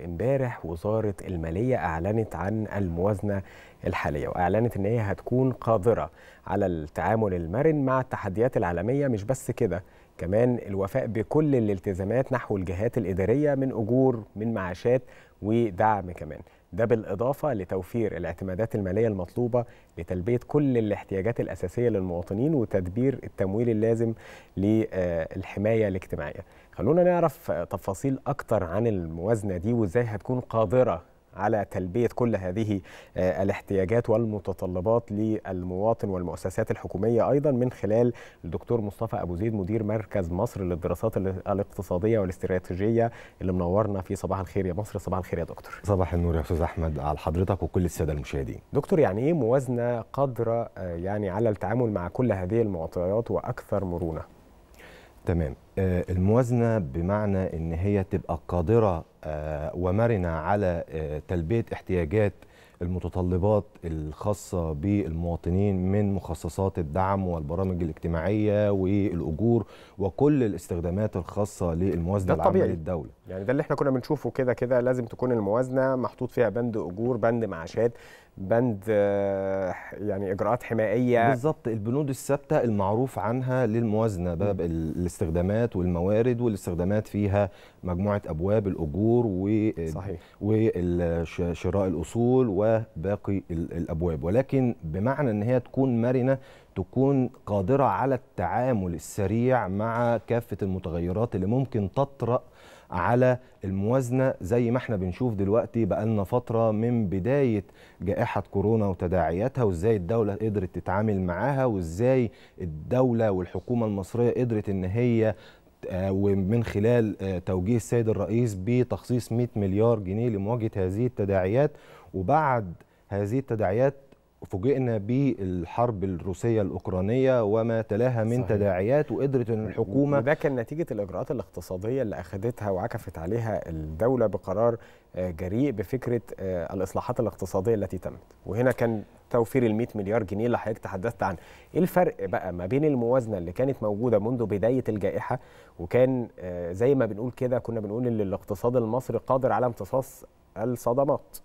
امبارح وزارة المالية أعلنت عن الموازنة الحالية وأعلنت أن هي هتكون قادرة على التعامل المرن مع التحديات العالمية مش بس كده كمان الوفاء بكل الالتزامات نحو الجهات الإدارية من أجور من معاشات ودعم كمان ده بالإضافة لتوفير الاعتمادات المالية المطلوبة لتلبية كل الاحتياجات الأساسية للمواطنين وتدبير التمويل اللازم للحماية الاجتماعية خلونا نعرف تفاصيل أكتر عن الموازنة دي وإزاي هتكون قادرة على تلبية كل هذه آه، الاحتياجات والمتطلبات للمواطن والمؤسسات الحكومية أيضا من خلال الدكتور مصطفى أبو زيد مدير مركز مصر للدراسات الاقتصادية والاستراتيجية اللي منورنا في صباح الخير يا مصر صباح الخير يا دكتور صباح النور يا أستاذ أحمد على حضرتك وكل السادة المشاهدين دكتور يعني إيه موازنة قادرة آه، يعني على التعامل مع كل هذه المعطيات وأكثر مرونة تمام آه، الموازنه بمعنى ان هي تبقى قادره آه، ومرنه على آه، تلبيه احتياجات المتطلبات الخاصه بالمواطنين من مخصصات الدعم والبرامج الاجتماعيه والاجور وكل الاستخدامات الخاصه للموازنه العامه للدوله. يعني ده اللي احنا كنا بنشوفه كده كده لازم تكون الموازنه محطوط فيها بند اجور، بند معاشات، بند آه، يعني اجراءات حمائيه بالظبط البنود الثابته المعروف عنها للموازنه باب الاستخدامات والموارد والاستخدامات فيها مجموعه ابواب الاجور و وشراء الاصول وباقي الابواب ولكن بمعنى ان هي تكون مرنه تكون قادره على التعامل السريع مع كافه المتغيرات اللي ممكن تطرأ على الموازنه زي ما احنا بنشوف دلوقتي بقالنا فتره من بدايه جائحه كورونا وتداعياتها وازاي الدوله قدرت تتعامل معاها وازاي الدوله والحكومه المصريه قدرت ان هي آه، ومن خلال آه، توجيه السيد الرئيس بتخصيص 100 مليار جنيه لمواجهه هذه التداعيات وبعد هذه التداعيات فوجئنا بالحرب الروسيه الاوكرانيه وما تلاها من صحيح. تداعيات وقدرت ان الحكومه وده كان نتيجه الاجراءات الاقتصاديه اللي اخذتها وعكفت عليها الدوله بقرار آه، جريء بفكره آه، الاصلاحات الاقتصاديه التي تمت وهنا كان توفير ال 100 مليار جنيه اللي حضرتك تحدثت عنه ايه الفرق بقى ما بين الموازنه اللي كانت موجوده منذ بدايه الجائحه وكان آه، زي ما بنقول كده كنا بنقول ان الاقتصاد المصري قادر على امتصاص الصدمات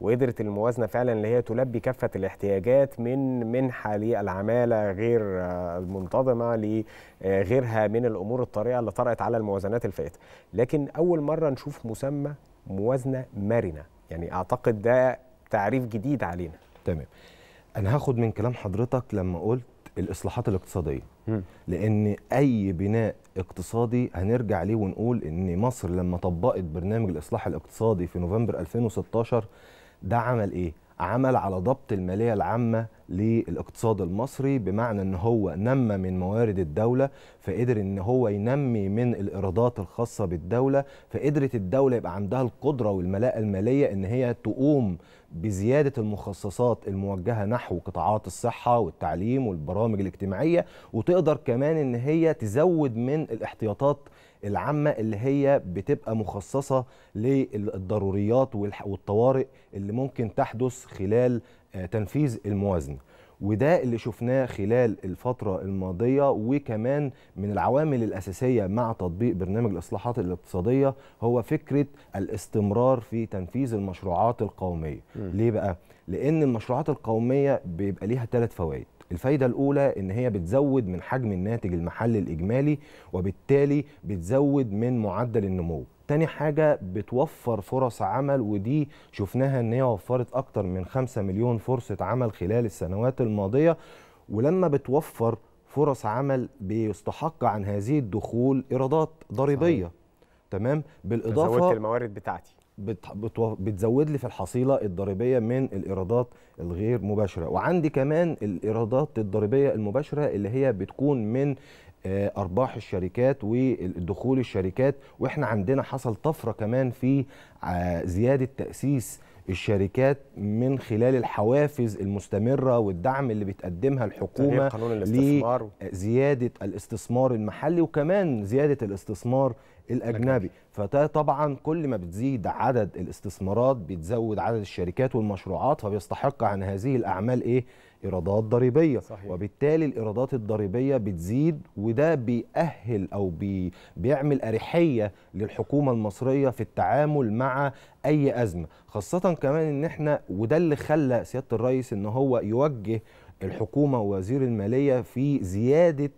وقدرت الموازنه فعلا اللي هي تلبي كافه الاحتياجات من منحه للعماله غير آه، المنتظمه لغيرها آه، من الامور الطارئه اللي طرأت على الموازنات الفائته لكن اول مره نشوف مسمى موازنه مرنه يعني اعتقد ده تعريف جديد علينا تمام انا هاخد من كلام حضرتك لما قلت الاصلاحات الاقتصاديه م. لان اي بناء اقتصادي هنرجع ليه ونقول ان مصر لما طبقت برنامج الاصلاح الاقتصادي في نوفمبر 2016 ده عمل ايه عمل على ضبط الماليه العامه للاقتصاد المصري بمعنى ان هو نمى من موارد الدوله فقدر ان هو ينمي من الايرادات الخاصه بالدوله فقدرت الدوله يبقى عندها القدره والملاءه الماليه ان هي تقوم بزياده المخصصات الموجهه نحو قطاعات الصحه والتعليم والبرامج الاجتماعيه وتقدر كمان ان هي تزود من الاحتياطات العامه اللي هي بتبقى مخصصه للضروريات والطوارئ اللي ممكن تحدث خلال آه، تنفيذ الموازنه وده اللي شفناه خلال الفترة الماضية وكمان من العوامل الأساسية مع تطبيق برنامج الإصلاحات الاقتصادية هو فكرة الاستمرار في تنفيذ المشروعات القومية م. ليه بقى؟ لأن المشروعات القومية بيبقى ليها ثلاث فوائد الفايدة الأولى إن هي بتزود من حجم الناتج المحلي الإجمالي وبالتالي بتزود من معدل النمو تاني حاجة بتوفر فرص عمل ودي شفناها إن هي وفرت أكتر من 5 مليون فرصة عمل خلال السنوات الماضية ولما بتوفر فرص عمل بيستحق عن هذه الدخول إيرادات ضريبية صحيح. تمام بالاضافه زودت الموارد بتاعتي بتزود لي في الحصيله الضريبيه من الايرادات الغير مباشره وعندي كمان الايرادات الضريبيه المباشره اللي هي بتكون من آه، ارباح الشركات والدخول الشركات واحنا عندنا حصل طفره كمان في آه، زياده تاسيس الشركات من خلال الحوافز المستمرة والدعم اللي بتقدمها الحكومة قانون الاستثمار لزيادة الاستثمار المحلي وكمان زيادة الاستثمار الاجنبي فده طبعا كل ما بتزيد عدد الاستثمارات بتزود عدد الشركات والمشروعات فبيستحق عن هذه الاعمال ايه ايرادات ضريبيه صحيح. وبالتالي الايرادات الضريبيه بتزيد وده بيأهل او بي بيعمل اريحيه للحكومه المصريه في التعامل مع اي ازمه خاصه كمان ان احنا وده اللي خلى سياده الرئيس ان هو يوجه الحكومه ووزير الماليه في زياده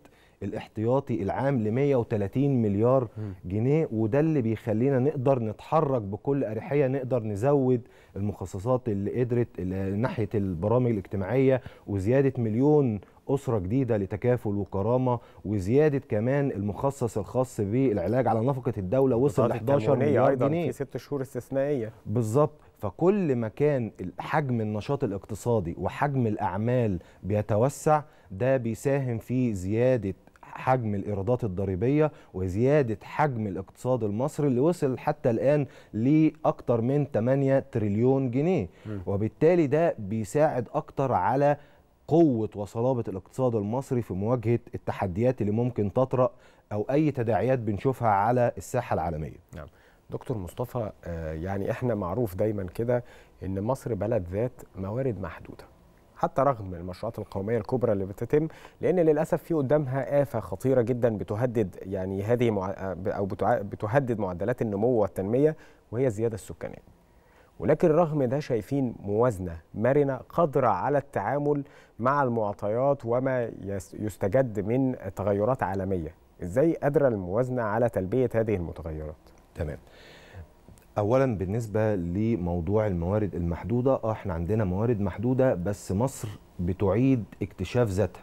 الاحتياطي العام ل 130 مليار جنيه وده اللي بيخلينا نقدر نتحرك بكل اريحيه نقدر نزود المخصصات اللي قدرت ناحيه البرامج الاجتماعيه وزياده مليون أسرة جديدة لتكافل وكرامة وزيادة كمان المخصص الخاص بالعلاج على نفقة الدولة وصل ل 11 مليار جنيه في ست شهور استثنائية بالظبط فكل ما كان حجم النشاط الاقتصادي وحجم الأعمال بيتوسع ده بيساهم في زيادة حجم الايرادات الضريبيه وزياده حجم الاقتصاد المصري اللي وصل حتى الان لاكثر من 8 تريليون جنيه وبالتالي ده بيساعد أكثر على قوه وصلابه الاقتصاد المصري في مواجهه التحديات اللي ممكن تطرا او اي تداعيات بنشوفها على الساحه العالميه نعم. دكتور مصطفى آه، يعني احنا معروف دايما كده ان مصر بلد ذات موارد محدوده حتى رغم المشروعات القوميه الكبرى اللي بتتم لان للاسف في قدامها افه خطيره جدا بتهدد يعني هذه مع... او بتهدد معدلات النمو والتنميه وهي الزياده السكانيه. ولكن رغم ده شايفين موازنه مرنه قادره على التعامل مع المعطيات وما يستجد من تغيرات عالميه. ازاي قادره الموازنه على تلبيه هذه المتغيرات؟ تمام. اولا بالنسبه لموضوع الموارد المحدوده اه احنا عندنا موارد محدوده بس مصر بتعيد اكتشاف ذاتها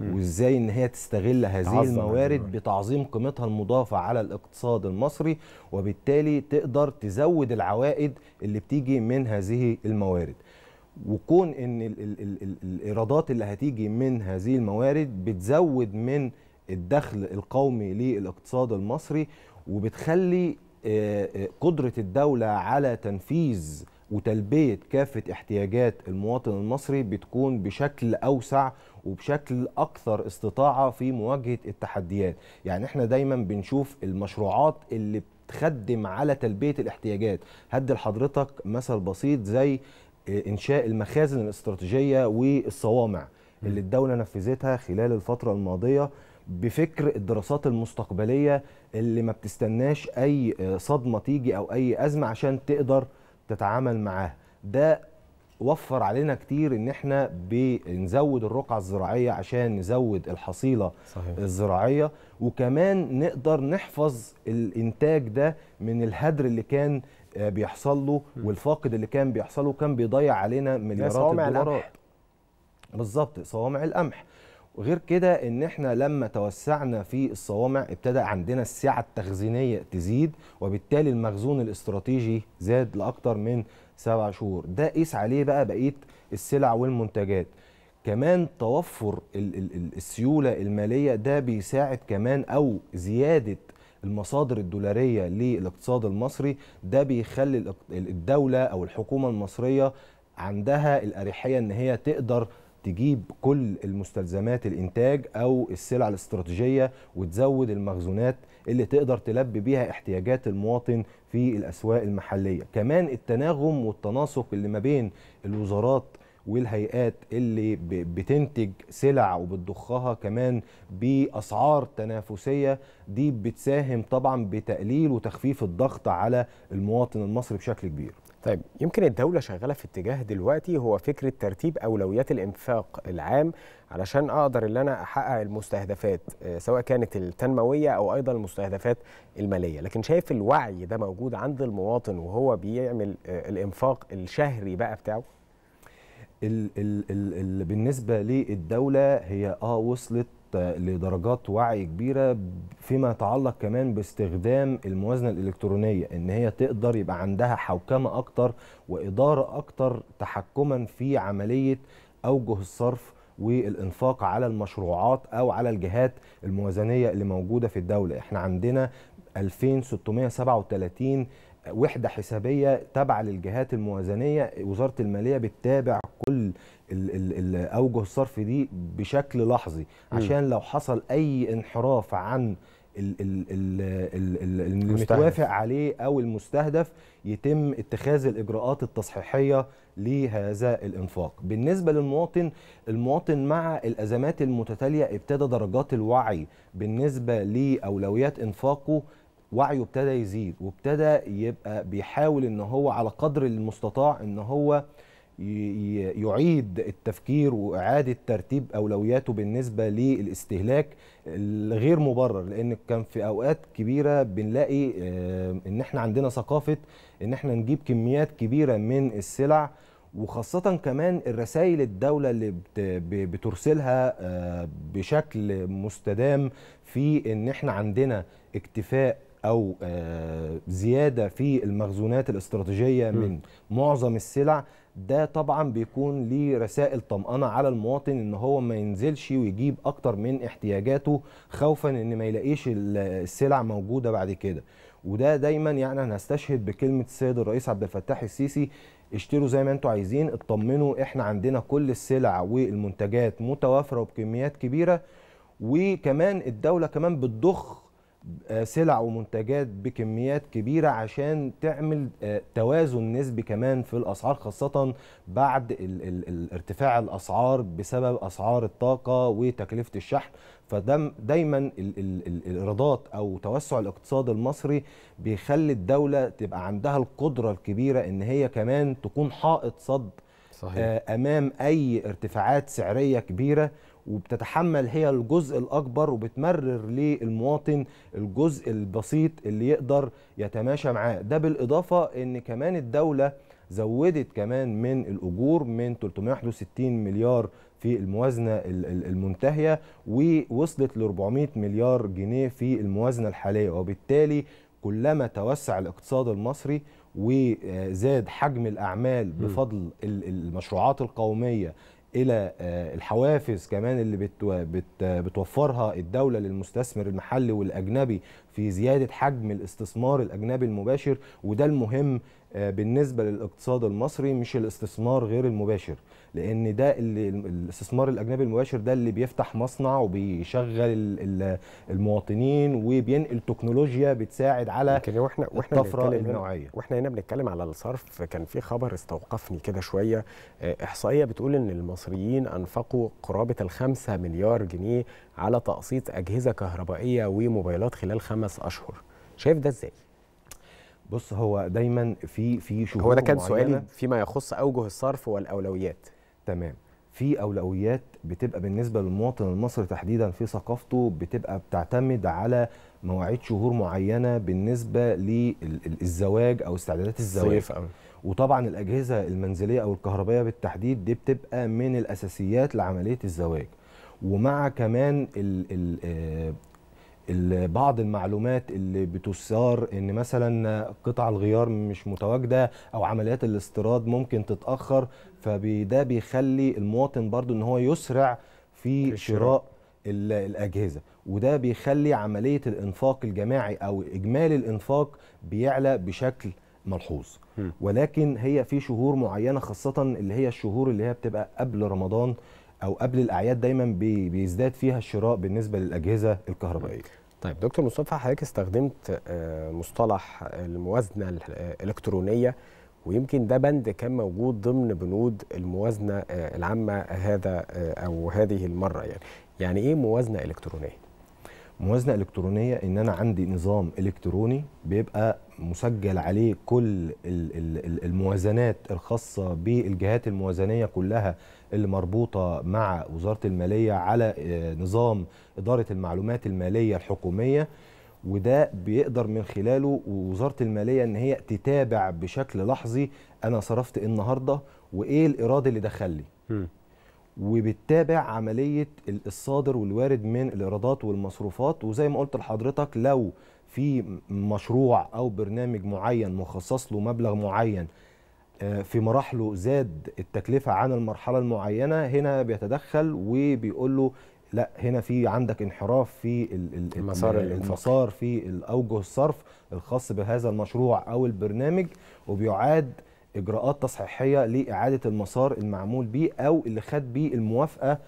وازاي ان هي تستغل هذه يعني. الموارد بتعظيم قيمتها المضافه على الاقتصاد المصري وبالتالي تقدر تزود العوائد اللي بتيجي من هذه الموارد وكون ان الايرادات اللي هتيجي من هذه الموارد بتزود من الدخل القومي للاقتصاد المصري وبتخلي آه، آه، قدرة الدولة على تنفيذ وتلبية كافة احتياجات المواطن المصري بتكون بشكل أوسع وبشكل أكثر استطاعة في مواجهة التحديات يعني احنا دايما بنشوف المشروعات اللي بتخدم على تلبية الاحتياجات هدي لحضرتك مثل بسيط زي آه، إنشاء المخازن الاستراتيجية والصوامع اللي الدولة نفذتها خلال الفترة الماضية بفكر الدراسات المستقبليه اللي ما بتستناش اي آه، صدمه تيجي او اي ازمه عشان تقدر تتعامل معاها ده وفر علينا كتير ان احنا بنزود الرقعه الزراعيه عشان نزود الحصيله صحيح. الزراعيه وكمان نقدر نحفظ الانتاج ده من الهدر اللي كان آه، بيحصل له والفاقد اللي كان بيحصل له كان بيضيع علينا مليارات الدولارات بالظبط صوامع القمح وغير كده ان احنا لما توسعنا في الصوامع ابتدى عندنا السعه التخزينيه تزيد وبالتالي المخزون الاستراتيجي زاد لاكتر من سبع شهور ده قيس عليه بقى بقيه السلع والمنتجات كمان توفر السيوله الماليه ده بيساعد كمان او زياده المصادر الدولاريه للاقتصاد المصري ده بيخلي الدوله او الحكومه المصريه عندها الاريحيه ان هي تقدر تجيب كل المستلزمات الانتاج او السلع الاستراتيجيه وتزود المخزونات اللي تقدر تلبي بيها احتياجات المواطن في الاسواق المحليه كمان التناغم والتناسق اللي ما بين الوزارات والهيئات اللي بتنتج سلع وبتضخها كمان باسعار تنافسيه دي بتساهم طبعا بتقليل وتخفيف الضغط على المواطن المصري بشكل كبير طيب يمكن الدولة شغالة في اتجاه دلوقتي هو فكرة ترتيب أولويات الإنفاق العام علشان أقدر إن أنا أحقق المستهدفات آه، سواء كانت التنموية أو أيضا المستهدفات المالية لكن شايف الوعي ده موجود عند المواطن وهو بيعمل آه، الإنفاق الشهري بقى بتاعه ال ال ال بالنسبة للدولة هي آه وصلت لدرجات وعي كبيره فيما يتعلق كمان باستخدام الموازنه الالكترونيه ان هي تقدر يبقى عندها حوكمه اكتر واداره اكتر تحكما في عمليه اوجه الصرف والانفاق على المشروعات او على الجهات الموازنيه اللي موجوده في الدوله احنا عندنا 2637 وحده حسابيه تابعه للجهات الموازنيه وزاره الماليه بتتابع كل اوجه الصرف دي بشكل لحظي عشان لو حصل اي انحراف عن المتوافق عليه او المستهدف يتم اتخاذ الاجراءات التصحيحيه لهذا الانفاق. بالنسبه للمواطن، المواطن مع الازمات المتتاليه ابتدى درجات الوعي بالنسبه لاولويات انفاقه وعيه ابتدى يزيد وابتدى يبقى بيحاول ان هو على قدر المستطاع ان هو يعيد التفكير واعاده ترتيب اولوياته بالنسبه للاستهلاك الغير مبرر لان كان في اوقات كبيره بنلاقي آه، ان احنا عندنا ثقافه ان احنا نجيب كميات كبيره من السلع وخاصة كمان الرسائل الدولة اللي بترسلها آه، بشكل مستدام في ان احنا عندنا اكتفاء او آه، زياده في المخزونات الاستراتيجيه من معظم السلع ده طبعا بيكون ليه رسائل طمأنة على المواطن ان هو ما ينزلش ويجيب اكتر من احتياجاته خوفا ان ما يلاقيش السلع موجوده بعد كده وده دايما يعني انا هستشهد بكلمه السيد الرئيس عبد الفتاح السيسي اشتروا زي ما انتم عايزين اطمنوا احنا عندنا كل السلع والمنتجات متوافره وبكميات كبيره وكمان الدوله كمان بتضخ آه، سلع ومنتجات بكميات كبيره عشان تعمل آه، توازن نسبي كمان في الاسعار خاصه بعد ال ال ارتفاع الاسعار بسبب اسعار الطاقه وتكلفه الشحن فدايما الايرادات او توسع الاقتصاد المصري بيخلي الدوله تبقى عندها القدره الكبيره ان هي كمان تكون حائط صد صحيح. آه، امام اي ارتفاعات سعريه كبيره وبتتحمل هي الجزء الاكبر وبتمرر للمواطن الجزء البسيط اللي يقدر يتماشى معاه ده بالاضافه ان كمان الدوله زودت كمان من الاجور من 361 مليار في الموازنه المنتهيه ووصلت ل 400 مليار جنيه في الموازنه الحاليه وبالتالي كلما توسع الاقتصاد المصري وزاد حجم الاعمال بفضل المشروعات القوميه الى آه، الحوافز كمان اللي بتوفرها الدوله للمستثمر المحلي والاجنبي في زياده حجم الاستثمار الاجنبي المباشر وده المهم آه، بالنسبه للاقتصاد المصري مش الاستثمار غير المباشر لان ده اللي الاستثمار الاجنبي المباشر ده اللي بيفتح مصنع وبيشغل المواطنين وبينقل تكنولوجيا بتساعد على واحنا واحنا الطفره النوعيه واحنا هنا بنتكلم على الصرف كان في خبر استوقفني كده شويه آه، احصائيه بتقول ان المصريين انفقوا قرابه الخمسة مليار جنيه على تقسيط اجهزه كهربائيه وموبايلات خلال خمس اشهر شايف ده ازاي بص هو دايما في في شهور هو ده كان سؤالي فيما يخص اوجه الصرف والاولويات تمام في اولويات بتبقى بالنسبه للمواطن المصري تحديدا في ثقافته بتبقى بتعتمد على مواعيد شهور معينه بالنسبه للزواج او استعدادات الزواج وطبعا الاجهزه المنزليه او الكهربائيه بالتحديد دي بتبقى من الاساسيات لعمليه الزواج ومع كمان ال آه، ال بعض المعلومات اللي بتثار ان مثلا قطع الغيار مش متواجده او عمليات الاستيراد ممكن تتاخر فده بيخلي المواطن برضو ان هو يسرع في شراء الاجهزه وده بيخلي عمليه الانفاق الجماعي او اجمالي الانفاق بيعلى بشكل ملحوظ ولكن هي في شهور معينه خاصه اللي هي الشهور اللي هي بتبقى قبل رمضان او قبل الاعياد دايما بيزداد فيها الشراء بالنسبه للاجهزه الكهربائيه طيب دكتور مصطفى حضرتك استخدمت آه، مصطلح الموازنه الالكترونيه ويمكن ده بند كان موجود ضمن بنود الموازنه آه، العامه هذا آه، او هذه المره يعني يعني ايه موازنه الكترونيه موازنه الكترونيه ان انا عندي نظام الكتروني بيبقى مسجل عليه كل الموازنات الخاصه بالجهات الموازنيه كلها اللي مربوطه مع وزاره الماليه على آه، نظام اداره المعلومات الماليه الحكوميه وده بيقدر من خلاله وزاره الماليه ان هي تتابع بشكل لحظي انا صرفت ايه النهارده وايه الايراد اللي دخل لي وبتتابع عمليه الصادر والوارد من الايرادات والمصروفات وزي ما قلت لحضرتك لو في مشروع او برنامج معين مخصص له مبلغ معين آه، في مراحله زاد التكلفه عن المرحله المعينه هنا بيتدخل وبيقول له لا هنا في عندك انحراف في المسار المسار في الاوجه الصرف الخاص بهذا المشروع او البرنامج وبيعاد اجراءات تصحيحيه لاعاده المسار المعمول به او اللي خد بيه الموافقه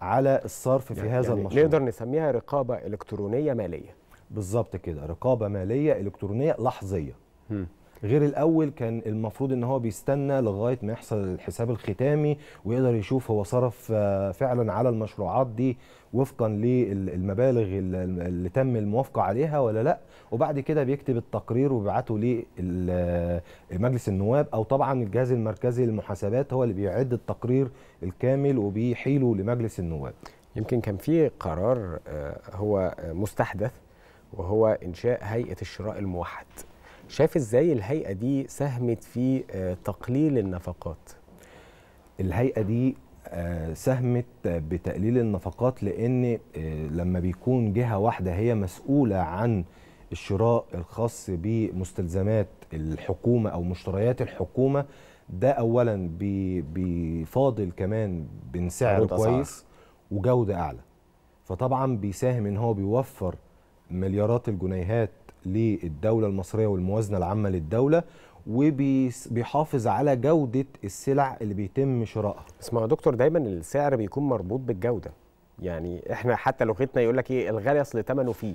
على الصرف في يعني هذا يعني المشروع نقدر نسميها رقابه الكترونيه ماليه بالظبط كده رقابه ماليه الكترونيه لحظيه م. غير الاول كان المفروض ان هو بيستنى لغايه ما يحصل الحساب الختامي ويقدر يشوف هو صرف آه، فعلا على المشروعات دي وفقا للمبالغ اللي تم الموافقه عليها ولا لا وبعد كده بيكتب التقرير وبيبعته لمجلس آه، النواب او طبعا الجهاز المركزي للمحاسبات هو اللي بيعد التقرير الكامل وبيحيله لمجلس النواب يمكن كان في قرار آه، هو مستحدث وهو انشاء هيئه الشراء الموحد شايف ازاي الهيئه دي ساهمت في آه، تقليل النفقات الهيئه دي آه، ساهمت بتقليل النفقات لان آه، لما بيكون جهه واحده هي مسؤوله عن الشراء الخاص بمستلزمات الحكومه او مشتريات الحكومه ده اولا بيفاضل كمان بين سعر كويس وجوده اعلى فطبعا بيساهم ان هو بيوفر مليارات الجنيهات للدولة المصرية والموازنة العامة للدولة وبيحافظ على جودة السلع اللي بيتم شرائها اسمع يا دكتور دايما السعر بيكون مربوط بالجودة يعني احنا حتى لغتنا يقول لك ايه الغالي اصل ثمنه فيه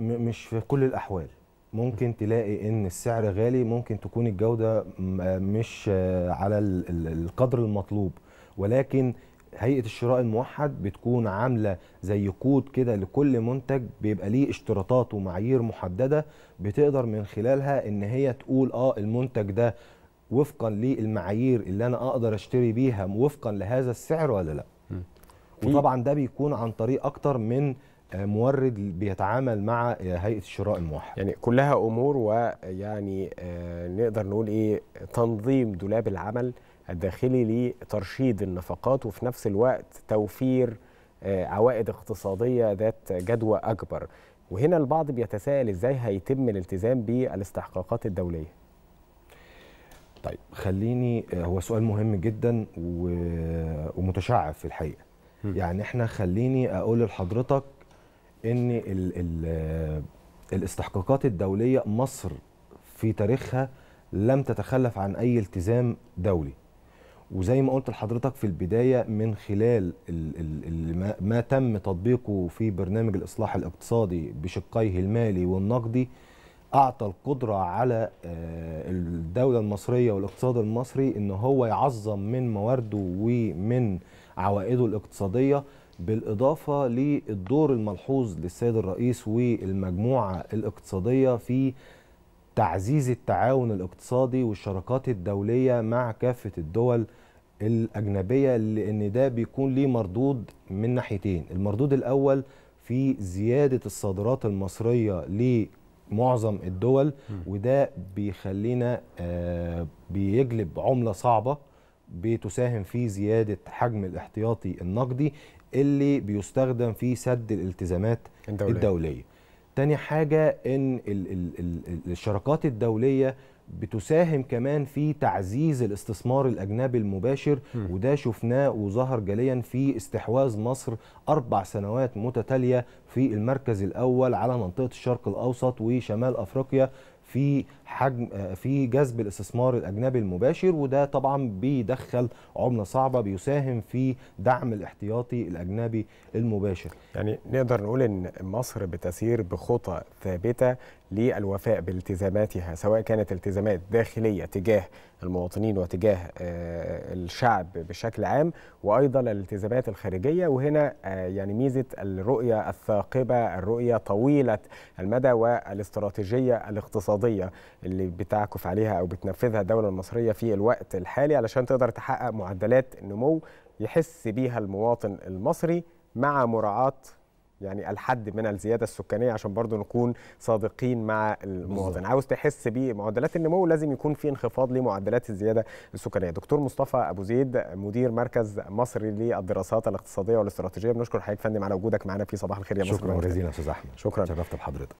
مش في كل الاحوال ممكن تلاقي ان السعر غالي ممكن تكون الجودة مش على القدر المطلوب ولكن هيئه الشراء الموحد بتكون عامله زي كود كده لكل منتج بيبقى ليه اشتراطات ومعايير محدده بتقدر من خلالها ان هي تقول اه المنتج ده وفقا للمعايير اللي انا اقدر اشتري بيها وفقا لهذا السعر ولا لا وطبعا ده بيكون عن طريق اكتر من آه، مورد بيتعامل مع آه، هيئه الشراء الموحد يعني كلها امور ويعني آه، نقدر نقول ايه تنظيم دولاب العمل الداخلي لترشيد النفقات وفي نفس الوقت توفير آه، عوائد اقتصادية ذات جدوى أكبر وهنا البعض بيتساءل إزاي هيتم الالتزام بالاستحقاقات الدولية طيب خليني آه، هو سؤال مهم جدا ومتشعب في الحقيقة م. يعني احنا خليني أقول لحضرتك ان الـ الـ آه، الاستحقاقات الدولية مصر في تاريخها لم تتخلف عن أي التزام دولي وزي ما قلت لحضرتك في البدايه من خلال ال ال ما تم تطبيقه في برنامج الاصلاح الاقتصادي بشقيه المالي والنقدي اعطى القدره على آه، الدوله المصريه والاقتصاد المصري ان هو يعظم من موارده ومن عوائده الاقتصاديه بالاضافه للدور الملحوظ للسيد الرئيس والمجموعه الاقتصاديه في تعزيز التعاون الاقتصادي والشراكات الدوليه مع كافه الدول الاجنبيه لان ده بيكون ليه مردود من ناحيتين المردود الاول في زياده الصادرات المصريه لمعظم الدول وده بيخلينا آه، بيجلب عمله صعبه بتساهم في زياده حجم الاحتياطي النقدي اللي بيستخدم في سد الالتزامات الدوليه, الدولية. تاني حاجة إن الـ الـ الـ الشراكات الدولية بتساهم كمان في تعزيز الاستثمار الاجنبي المباشر م. وده شفناه وظهر جليا في استحواذ مصر اربع سنوات متتاليه في المركز الاول على منطقه الشرق الاوسط وشمال افريقيا في حجم آه، في جذب الاستثمار الاجنبي المباشر وده طبعا بيدخل عمله صعبه بيساهم في دعم الاحتياطي الاجنبي المباشر يعني نقدر نقول ان مصر بتسير بخطى ثابته للوفاء بالتزاماتها سواء كانت التزامات داخلية تجاه المواطنين وتجاه آه، الشعب بشكل عام وأيضا الالتزامات الخارجية وهنا آه، يعني ميزة الرؤية الثاقبة الرؤية طويلة المدى والاستراتيجية الاقتصادية اللي بتعكف عليها أو بتنفذها الدولة المصرية في الوقت الحالي علشان تقدر تحقق معدلات نمو يحس بيها المواطن المصري مع مراعاة يعني الحد من الزياده السكانيه عشان برضو نكون صادقين مع المواطن عاوز تحس بمعدلات النمو لازم يكون في انخفاض لمعدلات الزياده السكانيه دكتور مصطفى ابو زيد مدير مركز مصري للدراسات الاقتصاديه والاستراتيجيه بنشكر حضرتك فندم على وجودك معنا في صباح الخير يا مصطفى شكرا جزيلا استاذ احمد شكرا شرفت بحضرتك